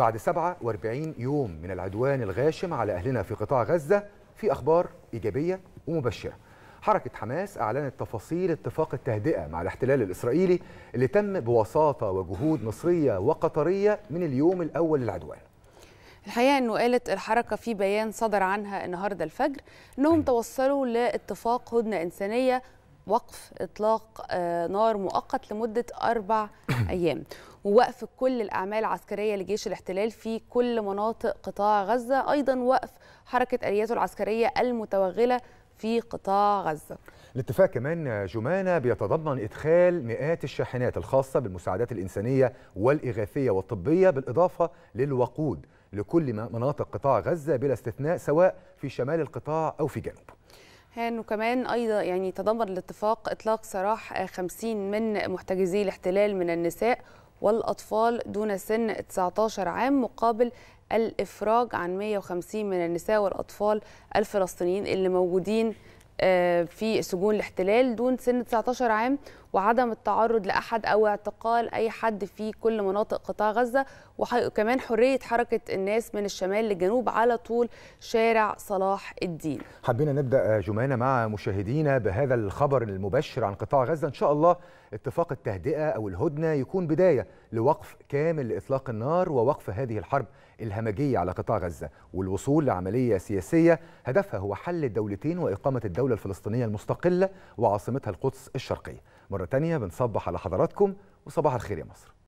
بعد 47 يوم من العدوان الغاشم على أهلنا في قطاع غزة في أخبار إيجابية ومبشرة حركة حماس أعلنت تفاصيل اتفاق التهدئة مع الاحتلال الإسرائيلي اللي تم بوساطة وجهود مصرية وقطرية من اليوم الأول للعدوان الحقيقه انه قالت الحركه في بيان صدر عنها النهارده الفجر انهم توصلوا لاتفاق هدنه انسانيه وقف اطلاق آه، نار مؤقت لمده اربع ايام ووقف كل الاعمال العسكريه لجيش الاحتلال في كل مناطق قطاع غزه ايضا وقف حركه الياته العسكريه المتوغله في قطاع غزه الاتفاق كمان جمانة بيتضمن إدخال مئات الشاحنات الخاصة بالمساعدات الإنسانية والإغاثية والطبية بالإضافة للوقود لكل مناطق قطاع غزة بلا استثناء سواء في شمال القطاع أو في جنوبه هان وكمان ايضا يعني تضمن الاتفاق اطلاق سراح 50 من محتجزي الاحتلال من النساء والاطفال دون سن 19 عام مقابل الافراج عن 150 من النساء والاطفال الفلسطينيين اللي موجودين آه، في سجون الاحتلال دون سن 19 عام وعدم التعرض لاحد او اعتقال اي حد في كل مناطق قطاع غزه وكمان حريه حركه الناس من الشمال للجنوب على طول شارع صلاح الدين. حبينا نبدا جمانه مع مشاهدينا بهذا الخبر المبشر عن قطاع غزه ان شاء الله اتفاق التهدئه او الهدنه يكون بدايه لوقف كامل لاطلاق النار ووقف هذه الحرب الهمجيه على قطاع غزه والوصول لعمليه سياسيه هدفها هو حل الدولتين واقامه الدوله الدولة الفلسطينية المستقلة وعاصمتها القدس الشرقية مرة تانية بنصبح على حضراتكم وصباح الخير يا مصر